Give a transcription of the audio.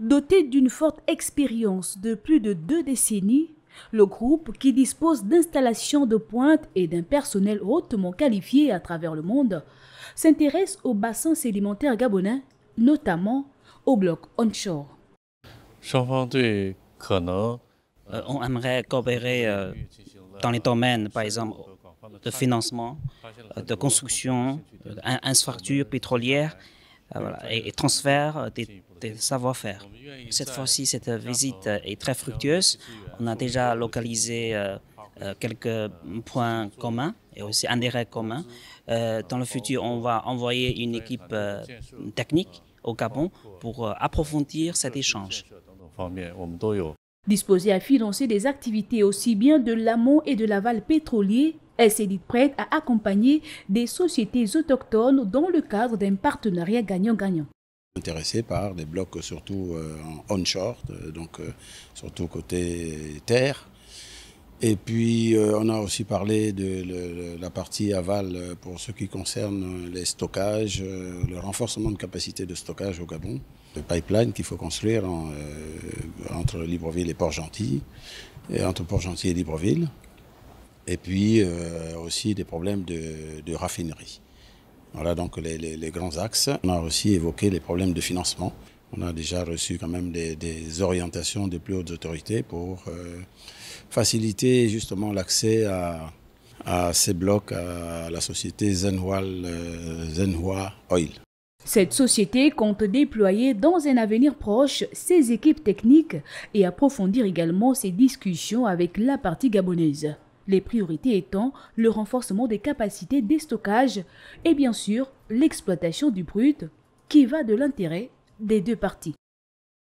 Doté d'une forte expérience de plus de deux décennies, le groupe, qui dispose d'installations de pointe et d'un personnel hautement qualifié à travers le monde, s'intéresse au bassin sédimentaire gabonais, notamment au bloc onshore. Euh, on aimerait coopérer euh, dans les domaines, par exemple, de financement, euh, de construction, d'infrastructure pétrolière, ah, et, transfert euh, des, savoir-faire. Cette fois-ci, cette visite euh, est très fructueuse. On a déjà localisé euh, quelques points communs et aussi un règles communs. dans le futur, on va envoyer une équipe technique au Gabon pour approfondir cet échange. Disposé à financer des activités aussi bien de l'amont et de l'aval pétrolier, elle s'est dite prête à accompagner des sociétés autochtones dans le cadre d'un partenariat gagnant-gagnant intéressé par des blocs surtout euh, onshore, euh, donc euh, surtout côté terre. Et puis on a aussi parlé de la partie aval pour ce qui concerne les stockages, le renforcement de capacité de stockage au Gabon, le pipeline qu'il faut construire entre Libreville et Port-Gentil, et entre Port-Gentil et Libreville et puis euh, aussi des problèmes de, raffinerie. Voilà donc les, grands axes. On a aussi évoqué les problèmes de financement. On a déjà reçu quand même des, orientations des plus hautes autorités pour euh, faciliter justement l'accès à, ces blocs, à la société Zenhua, euh, Zenhua Oil. Cette société compte déployer dans un avenir proche ses équipes techniques et approfondir également ses discussions avec la partie gabonaise les priorités étant le renforcement des capacités des stockages et bien sûr l'exploitation du brut qui va de l'intérêt des deux parties.